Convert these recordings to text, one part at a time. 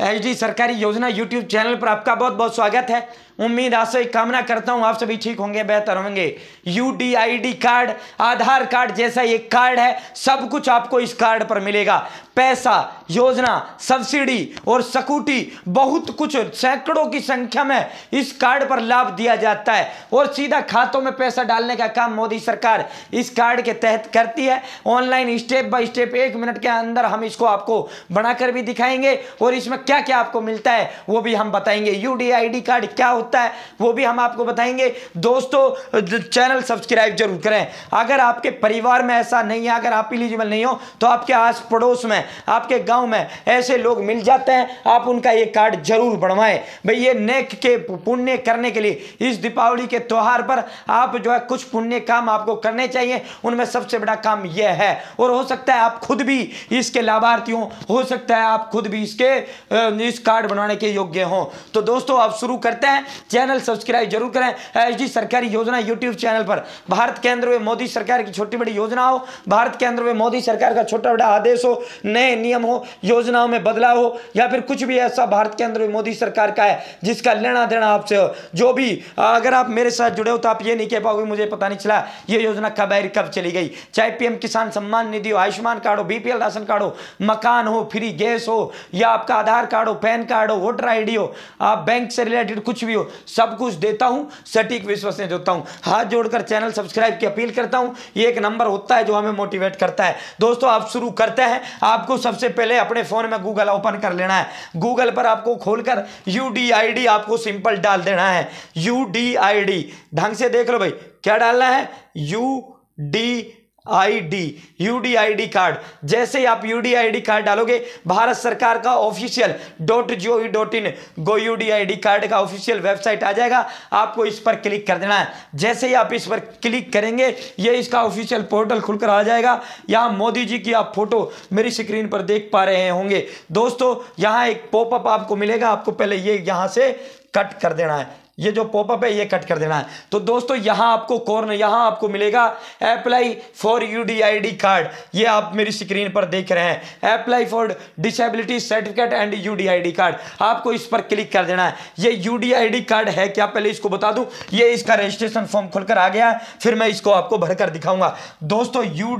H सरकारी योजना YouTube channel पर आपका बहुत बहुत स्वागत है उम्मीद आशय कामना करता हूं आप सभी ठीक होंगे बेहतर होंगे U D I D card Aadhaar card जैसा एक कार्ड है सब कुछ आपको इस कार्ड पर मिलेगा पैसा योजना सब्सिडी और सकूटी बहुत कुछ सैकड़ों की संख्या में इस कार्ड पर लाभ दिया जाता है और सीधा खातों में पैसा डालने का काम मोदी सरकार इस कार्ड के तहत करती है ऑनलाइन स्टेप बाय स्टेप एक मिनट के अंदर हम इसको आपको बनाकर भी दिखाएंगे और इसमें क्या क्या आपको मिलता है वो भी हम बताएंगे यू कार्ड क्या होता है वो भी हम आपको बताएंगे दोस्तों चैनल सब्सक्राइब जरूर करें अगर आपके परिवार में ऐसा नहीं है अगर आप इलिजिबल नहीं हो तो आपके आस पड़ोस में आपके गांव में ऐसे लोग मिल जाते हैं आप उनका ये कार्ड जरूर बनवाएं भाई ये नेक के पुण्य करने के लिए इस दीपावली के त्यौहार पर आप जो है कुछ पुण्य काम आपको करने चाहिए उनमें सबसे बड़ा काम यह है और हो सकता है आप खुद भी इसके लाभार्थी हो सकता है आप खुद भी इसके इस कार्ड बनाने के योग्य हों तो दोस्तों आप शुरू करते हैं चैनल सब्सक्राइब जरूर करें एच सरकारी योजना यूट्यूब चैनल पर भारत के अंदर में मोदी सरकार की छोटी बड़ी योजना हो भारत के अंदर में मोदी सरकार का छोटा बड़ा आदेश हो नए नियम हो योजनाओं में बदलाव हो या फिर कुछ भी ऐसा भारत के अंदर में मोदी सरकार का है जिसका लेना देना आपसे हो जो भी अगर आप मेरे साथ जुड़े हो तो आप ये नहीं कह पाओगे मुझे पता नहीं चला ये योजना कब आई कब चली गई चाहे पीएम किसान सम्मान निधि हो आयुष्मान कार्ड हो बीपीएल राशन कार्ड हो मकान हो फ्री गैस हो या आपका आधार कार्ड हो पैन कार्ड हो वोटर आईडी हो आप बैंक से रिलेटेड कुछ भी हो हो सब कुछ देता हूं सटीक विश्वसनीय देता हूं हाथ जोड़कर चैनल सब्सक्राइब की अपील करता हूं ये एक नंबर होता है जो हमें मोटिवेट करता है दोस्तों आप शुरू करते हैं आपको सबसे पहले अपने फ़ोन में गूगल ओपन कर लेना है गूगल पर आपको खोलकर यू डी आपको सिंपल डाल देना है यू ढंग से देख लो भाई क्या डालना है U D ID UDID card जैसे ही आप यूडीआईडी कार्ड डालोगे भारत सरकार का official dot G dot in go UDID card का ऑफिशियल वेबसाइट आ जाएगा आपको इस पर क्लिक कर देना है जैसे ही आप इस पर क्लिक करेंगे ये इसका ऑफिशियल पोर्टल खुलकर आ जाएगा यहाँ मोदी जी की आप फोटो मेरी स्क्रीन पर देख पा रहे होंगे दोस्तों यहाँ एक पॉपअप आपको मिलेगा आपको पहले ये यहाँ से कट कर देना है ये जो पॉपअप है ये कट कर देना है तो दोस्तों यहाँ आपको कॉर्नर यहाँ आपको मिलेगा अप्लाई फॉर यू कार्ड ये आप मेरी स्क्रीन पर देख रहे हैं apply for disability certificate and U card आपको इस पर क्लिक कर देना है ये यू कार्ड है क्या पहले इसको बता दूँ ये इसका रजिस्ट्रेशन फॉर्म खुलकर आ गया है फिर मैं इसको आपको भरकर दिखाऊंगा दोस्तों यू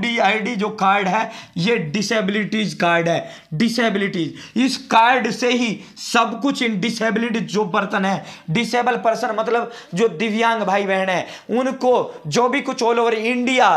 जो कार्ड है ये डिसेबिलिटीज कार्ड है डिसेबिलिटीज इस कार्ड से ही सब कुछ इन डिसेबिलिटी जो बर्तन है डिसेबल पर पर्सन मतलब जो दिव्यांग भाई बहन है उनको जो भी कुछ ऑल ओवर इंडिया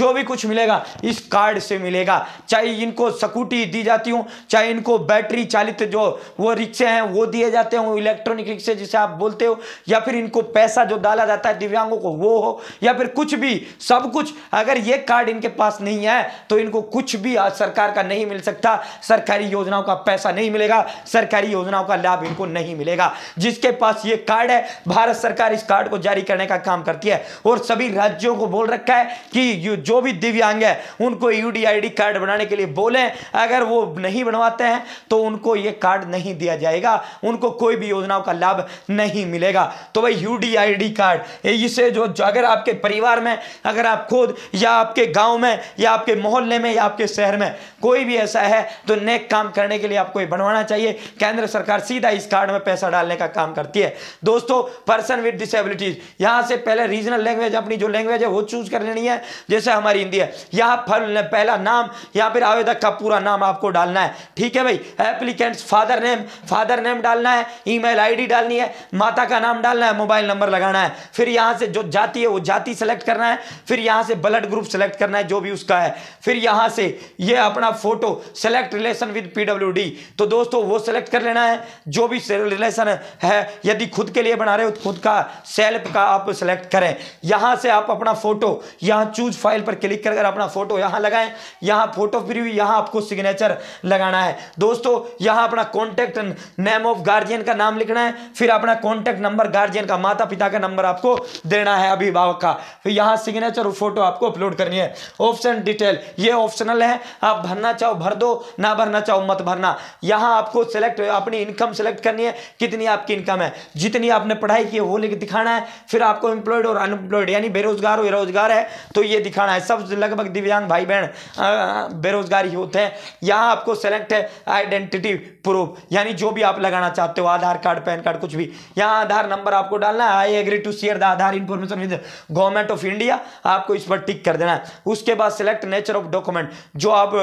जो भी कुछ मिलेगा इस कार्ड से मिलेगा चाहे इनको स्कूटी दी जाती हो चाहे इनको बैटरी चालित जो वो रिक्शे हैं वो दिए जाते हैं इलेक्ट्रॉनिक रिक्शे जिसे आप बोलते हो या फिर इनको पैसा जो डाला जाता है दिव्यांगों को वो हो या फिर कुछ भी सब कुछ अगर ये कार्ड इनके पास नहीं है तो इनको कुछ भी सरकार का नहीं मिल सकता सरकारी योजनाओं का पैसा नहीं मिलेगा सरकारी योजनाओं का लाभ इनको नहीं मिलेगा जिसके पास ये कार्ड है भारत सरकार इस कार्ड को जारी करने का काम करती है और सभी राज्यों को बोल रखा है कि जो भी दिव्यांग है उनको यूडीआईडी कार्ड बनाने के लिए बोलें अगर वो नहीं बनवाते हैं तो उनको ये कार्ड नहीं दिया जाएगा उनको कोई भी योजनाओं का लाभ नहीं मिलेगा तो भाई यूडीआईडी कार्ड इसे जो अगर आपके परिवार में अगर आप खुद या आपके गांव में या आपके मोहल्ले में या आपके शहर में कोई भी ऐसा है तो नेक काम करने के लिए आपको ये बनवाना चाहिए केंद्र सरकार सीधा इस कार्ड में पैसा डालने का काम करती है दोस्तों पर्सन विद डिसेबिलिटीज यहां से पहले रीजनल लैंग्वेज अपनी जो लैंग्वेज है वो चूज कर लेनी है जैसे हमारी हिंदी है यहां फल पहला नाम या फिर आवेदक का पूरा नाम आपको डालना है ठीक है भाई applicants father name father name डालना है ईमेल आईडी डालनी है माता का नाम डालना है मोबाइल नंबर लगाना है फिर यहां से जो जाति है वो जाति सेलेक्ट करना है फिर यहां से ब्लड ग्रुप सेलेक्ट करना है जो भी उसका है फिर यहां से ये अपना photo select relation with PWD तो दोस्तों वो सेलेक्ट कर लेना है जो भी रिलेशन है यदि खुद के लिए बना बना रहे हो खुद का सेल्फ का आप सेलेक्ट करें यहां से आप अपना फोटो यहां चूज फाइल पर क्लिक कर अपना फोटो यहां लगाएं यहां फोटो फिर भी यहां आपको सिग्नेचर लगाना है दोस्तों यहां अपना कॉन्टेक्ट नेम ऑफ गार्जियन का नाम लिखना है फिर अपना कॉन्टेक्ट नंबर गार्जियन का माता पिता का नंबर आपको देना है अभिभावक का फिर यहां सिग्नेचर और फोटो आपको अपलोड करनी है ऑप्शन डिटेल ये ऑप्शनल है आप भरना चाहो भर दो ना भरना चाहो मत भरना यहां आपको सेलेक्ट अपनी इनकम सेलेक्ट करनी है कितनी आपकी इनकम है जितनी आपने पढ़ाई किए वो लेकर दिखाना है फिर आपको एम्प्लॉयड और अनएम्प्लॉयड यानी बेरोजगार और बेरोजगार है तो ये दिखाना है सब लगभग दिव्यांग भाई बहन बेरोजगार ही होते हैं यहाँ आपको सेलेक्ट आइडेंटिटी प्रूफ यानी जो भी आप लगाना चाहते हो आधार कार्ड पैन कार्ड कुछ भी यहाँ आधार नंबर आपको डालना है I agree to share the Aadhaar information with government of India आपको इस पर टिक कर देना है उसके बाद सेलेक्ट नेचर ऑफ डॉक्यूमेंट जो आप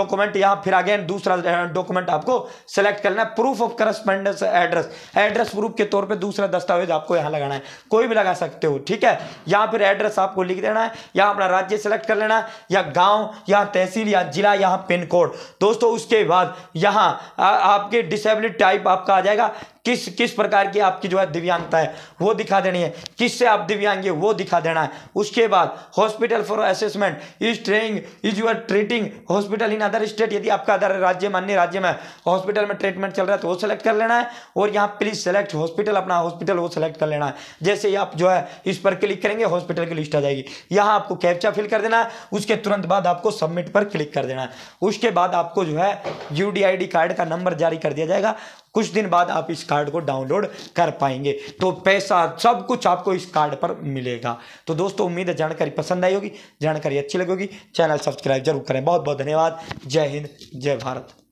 डॉक्यूमेंट यहाँ फिर अगेन दूसरा डॉक्यूमेंट आपको सेलेक्ट करना है proof of correspondence address address proof के तौर पर दूसरा दस्तावेज आपको यहाँ लगाना है कोई भी लगा सकते हो ठीक है या फिर एड्रेस आपको लिख देना है या अपना राज्य सेलेक्ट कर लेना है या गाँव या तहसील या जिला यहाँ पिन कोड दोस्तों उसके बाद यहाँ आपके डिसेबिलिटी टाइप आपका आ जाएगा किस किस प्रकार की आपकी जो है दिव्यांगता है वो दिखा देनी है किससे आप दिव्यांग वो दिखा देना है उसके बाद hospital for assessment is training is your treating hospital in other state यदि आपका अदर राज्य मान्य राज्य में हॉस्पिटल में ट्रीटमेंट चल रहा है तो वो सेलेक्ट कर लेना है और यहाँ प्लीज सेलेक्ट हॉस्पिटल अपना हॉस्पिटल वो सेलेक्ट कर लेना है जैसे ही आप जो है इस पर क्लिक करेंगे हॉस्पिटल की लिस्ट आ जाएगी यहाँ आपको कैप्चा फिल कर देना है उसके तुरंत बाद आपको सबमिट पर क्लिक कर देना है उसके बाद आपको जो है यू कार्ड का नंबर जारी कर दिया जाएगा कुछ दिन बाद आप इस कार्ड को डाउनलोड कर पाएंगे तो पैसा सब कुछ आपको इस कार्ड पर मिलेगा तो दोस्तों उम्मीद है जानकारी पसंद आई होगी जानकारी अच्छी लगेगी चैनल सब्सक्राइब जरूर करें बहुत बहुत धन्यवाद जय हिंद जय भारत